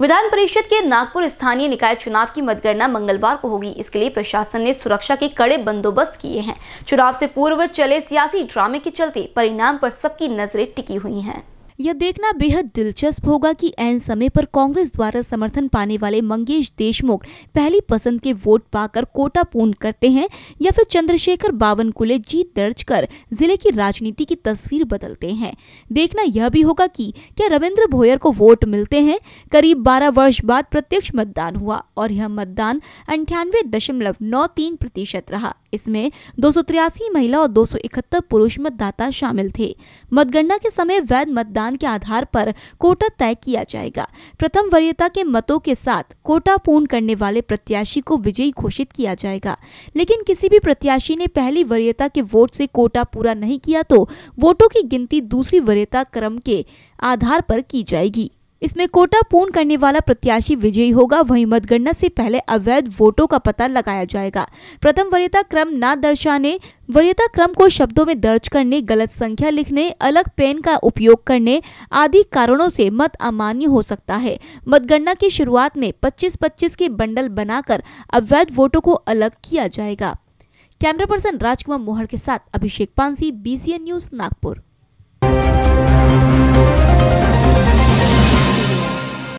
विधान परिषद के नागपुर स्थानीय निकाय चुनाव की मतगणना मंगलवार को होगी इसके लिए प्रशासन ने सुरक्षा के कड़े बंदोबस्त किए हैं चुनाव से पूर्व चले सियासी ड्रामे के चलते परिणाम पर सबकी नजरें टिकी हुई हैं यह देखना बेहद दिलचस्प होगा कि एन समय पर कांग्रेस द्वारा समर्थन पाने वाले मंगेश देशमुख पहली पसंद के वोट पाकर कोटा पूर्ण करते हैं या फिर चंद्रशेखर बावनकुले जीत दर्ज कर जिले की राजनीति की तस्वीर बदलते हैं देखना यह भी होगा कि क्या रविंद्र भोयर को वोट मिलते हैं करीब बारह वर्ष बाद प्रत्यक्ष मतदान हुआ और यह मतदान अंठानवे दशमलव नौ तीन प्रतिशत रहा इसमें दो महिला और दो पुरुष मतदाता शामिल थे मतगणना के समय वैध मतदान योगदान के आधार पर कोटा तय किया जाएगा प्रथम वरीयता के मतों के साथ कोटा पूर्ण करने वाले प्रत्याशी को विजयी घोषित किया जाएगा लेकिन किसी भी प्रत्याशी ने पहली वरीयता के वोट से कोटा पूरा नहीं किया तो वोटों की गिनती दूसरी वरीयता क्रम के आधार पर की जाएगी इसमें कोटा पूर्ण करने वाला प्रत्याशी विजयी होगा वहीं मतगणना से पहले अवैध वोटों का पता लगाया जाएगा प्रथम वरीयता क्रम न दर्शाने वरीयता क्रम को शब्दों में दर्ज करने गलत संख्या लिखने अलग पेन का उपयोग करने आदि कारणों से मत अमान्य हो सकता है मतगणना की शुरुआत में 25-25 के बंडल बनाकर अवैध वोटों को अलग किया जाएगा कैमरा पर्सन राजकुमार मोहर के साथ अभिषेक पांसी बी न्यूज नागपुर